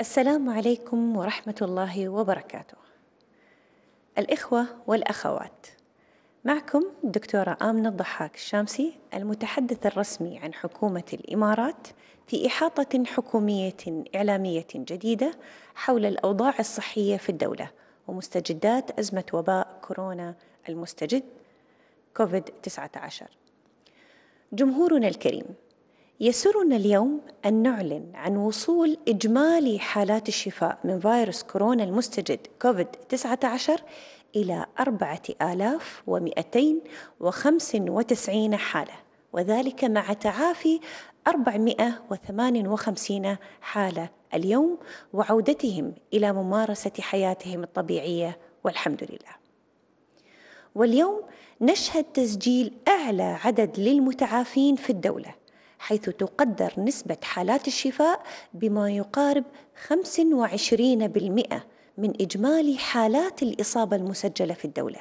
السلام عليكم ورحمة الله وبركاته. الإخوة والأخوات، معكم الدكتورة آمنة الضحاك الشامسي المتحدث الرسمي عن حكومة الإمارات في إحاطة حكومية إعلامية جديدة حول الأوضاع الصحية في الدولة ومستجدات أزمة وباء كورونا المستجد كوفيد 19. جمهورنا الكريم يسرنا اليوم أن نعلن عن وصول إجمالي حالات الشفاء من فيروس كورونا المستجد كوفيد-19 إلى 4295 حالة وذلك مع تعافي 458 حالة اليوم وعودتهم إلى ممارسة حياتهم الطبيعية والحمد لله واليوم نشهد تسجيل أعلى عدد للمتعافين في الدولة حيث تقدر نسبة حالات الشفاء بما يقارب 25% من إجمالي حالات الإصابة المسجلة في الدولة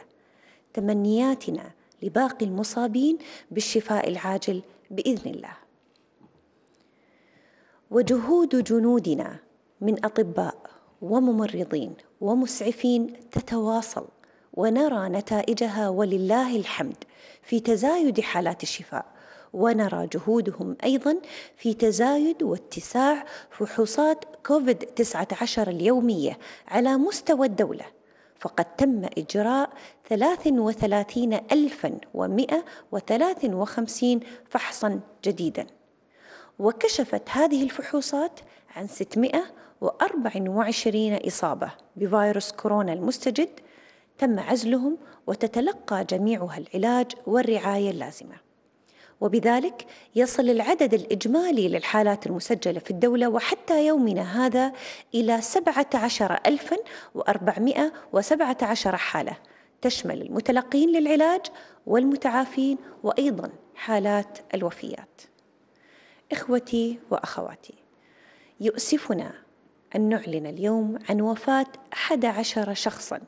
تمنياتنا لباقي المصابين بالشفاء العاجل بإذن الله وجهود جنودنا من أطباء وممرضين ومسعفين تتواصل ونرى نتائجها ولله الحمد في تزايد حالات الشفاء ونرى جهودهم أيضا في تزايد واتساع فحوصات كوفيد-19 اليومية على مستوى الدولة فقد تم إجراء 33153 فحصا جديدا وكشفت هذه الفحوصات عن 624 إصابة بفيروس كورونا المستجد تم عزلهم وتتلقى جميعها العلاج والرعاية اللازمة وبذلك يصل العدد الإجمالي للحالات المسجلة في الدولة وحتى يومنا هذا إلى 17417 حالة تشمل المتلقين للعلاج والمتعافين وأيضا حالات الوفيات إخوتي وأخواتي يؤسفنا أن نعلن اليوم عن وفاة 11 شخصا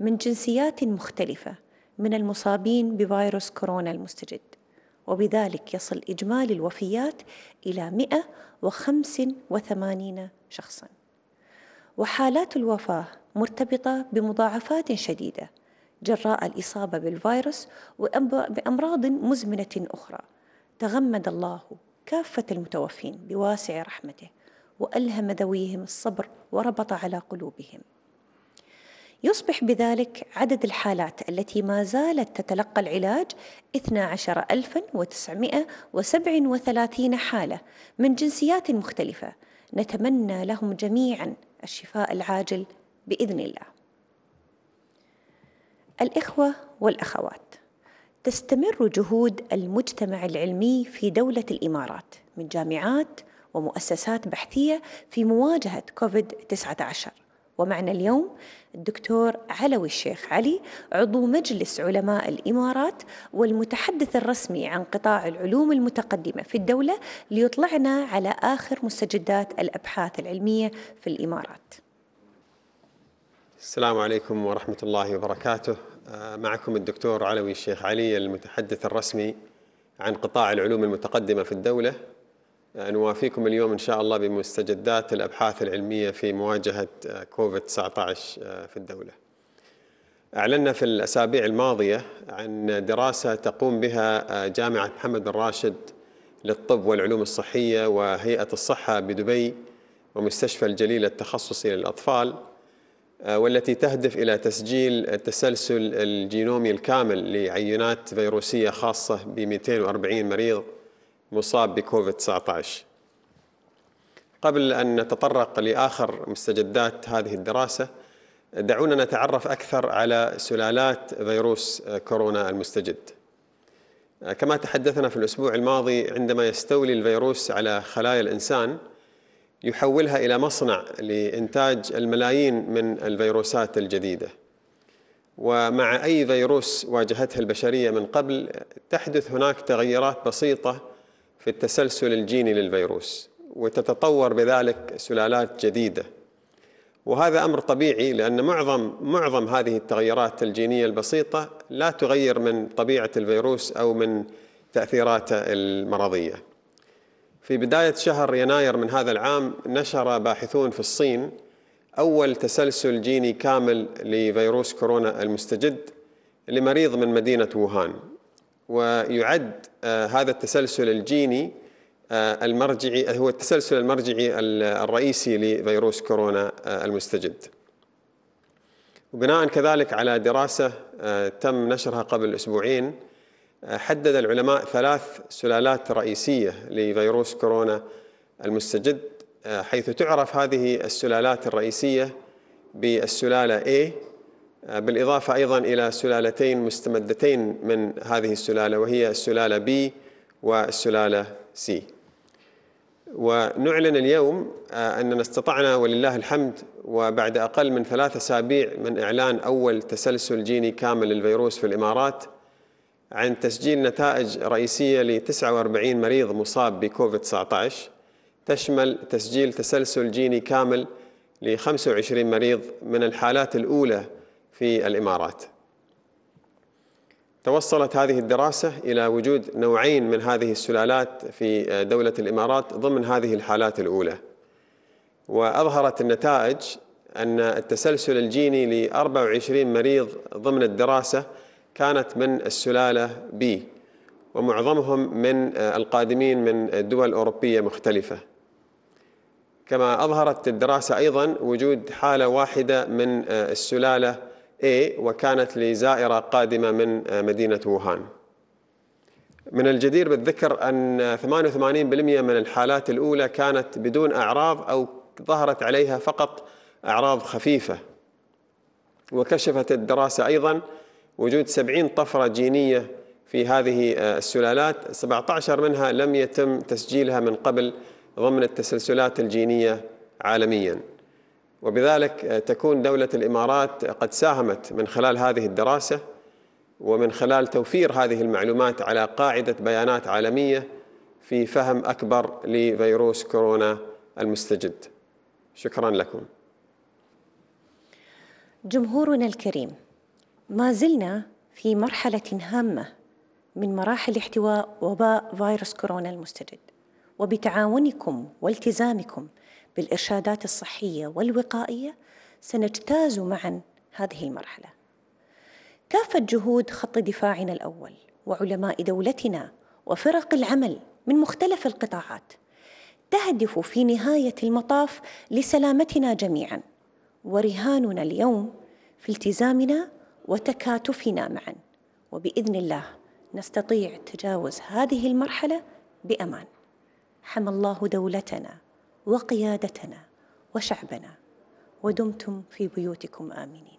من جنسيات مختلفة من المصابين بفيروس كورونا المستجد وبذلك يصل إجمالي الوفيات إلى 185 شخصا وحالات الوفاة مرتبطة بمضاعفات شديدة جراء الإصابة بالفيروس وبأمراض مزمنة أخرى تغمد الله كافة المتوفين بواسع رحمته وألهم ذويهم الصبر وربط على قلوبهم يصبح بذلك عدد الحالات التي ما زالت تتلقى العلاج 12937 حالة من جنسيات مختلفة نتمنى لهم جميعا الشفاء العاجل بإذن الله الإخوة والأخوات تستمر جهود المجتمع العلمي في دولة الإمارات من جامعات ومؤسسات بحثية في مواجهة كوفيد 19 ومعنا اليوم الدكتور علوي الشيخ علي عضو مجلس علماء الامارات والمتحدث الرسمي عن قطاع العلوم المتقدمه في الدوله ليطلعنا على اخر مستجدات الابحاث العلميه في الامارات. السلام عليكم ورحمه الله وبركاته، آه، معكم الدكتور علوي الشيخ علي المتحدث الرسمي عن قطاع العلوم المتقدمه في الدوله أه، نوافيكم اليوم إن شاء الله بمستجدات الأبحاث العلمية في مواجهة أه، كوفيد-19 أه، في الدولة أعلنا في الأسابيع الماضية عن دراسة تقوم بها جامعة محمد بن راشد للطب والعلوم الصحية وهيئة الصحة بدبي ومستشفى الجليل التخصصي للأطفال والتي تهدف إلى تسجيل التسلسل الجينومي الكامل لعينات فيروسية خاصة ب 240 مريض مصاب بكوفيد 19 قبل أن نتطرق لآخر مستجدات هذه الدراسة دعونا نتعرف أكثر على سلالات فيروس كورونا المستجد كما تحدثنا في الأسبوع الماضي عندما يستولي الفيروس على خلايا الإنسان يحولها إلى مصنع لإنتاج الملايين من الفيروسات الجديدة ومع أي فيروس واجهته البشرية من قبل تحدث هناك تغيرات بسيطة في التسلسل الجيني للفيروس وتتطور بذلك سلالات جديده وهذا امر طبيعي لان معظم معظم هذه التغيرات الجينيه البسيطه لا تغير من طبيعه الفيروس او من تاثيراته المرضيه. في بدايه شهر يناير من هذا العام نشر باحثون في الصين اول تسلسل جيني كامل لفيروس كورونا المستجد لمريض من مدينه ووهان ويعد آه، هذا التسلسل الجيني آه، المرجعي آه، هو التسلسل المرجعي الرئيسي لفيروس كورونا المستجد وبناء كذلك على دراسة تم نشرها قبل أسبوعين حدد العلماء ثلاث سلالات رئيسية لفيروس كورونا المستجد حيث تعرف هذه السلالات الرئيسية بالسلالة A آه، بالإضافة أيضا إلى سلالتين مستمدتين من هذه السلالة وهي السلالة بي والسلالة سي ونعلن اليوم آه، أننا استطعنا ولله الحمد وبعد أقل من ثلاثة أسابيع من إعلان أول تسلسل جيني كامل للفيروس في الإمارات عن تسجيل نتائج رئيسية ل 49 مريض مصاب بكوفيد 19 تشمل تسجيل تسلسل جيني كامل ل 25 مريض من الحالات الأولى في الإمارات توصلت هذه الدراسة إلى وجود نوعين من هذه السلالات في دولة الإمارات ضمن هذه الحالات الأولى وأظهرت النتائج أن التسلسل الجيني ل 24 مريض ضمن الدراسة كانت من السلالة بي ومعظمهم من القادمين من دول أوروبية مختلفة كما أظهرت الدراسة أيضا وجود حالة واحدة من السلالة A إيه، وكانت لزائرة قادمة من آه، مدينة ووهان من الجدير بالذكر أن 88% من الحالات الأولى كانت بدون أعراض أو ظهرت عليها فقط أعراض خفيفة وكشفت الدراسة أيضا وجود 70 طفرة جينية في هذه آه، السلالات 17 منها لم يتم تسجيلها من قبل ضمن التسلسلات الجينية عالمياً وبذلك آه، تكون دولة الإمارات قد ساهمت من خلال هذه الدراسة ومن خلال توفير هذه المعلومات على قاعدة بيانات عالمية في فهم أكبر لفيروس كورونا المستجد شكرا لكم جمهورنا الكريم ما زلنا في مرحلة هامة من مراحل احتواء وباء فيروس كورونا المستجد وبتعاونكم والتزامكم بالإرشادات الصحية والوقائية سنجتاز معا هذه المرحلة. كافة جهود خط دفاعنا الأول وعلماء دولتنا وفرق العمل من مختلف القطاعات تهدف في نهاية المطاف لسلامتنا جميعا ورهاننا اليوم في التزامنا وتكاتفنا معا وبإذن الله نستطيع تجاوز هذه المرحلة بأمان حمى الله دولتنا وقيادتنا وشعبنا ودمتم في بيوتكم امنين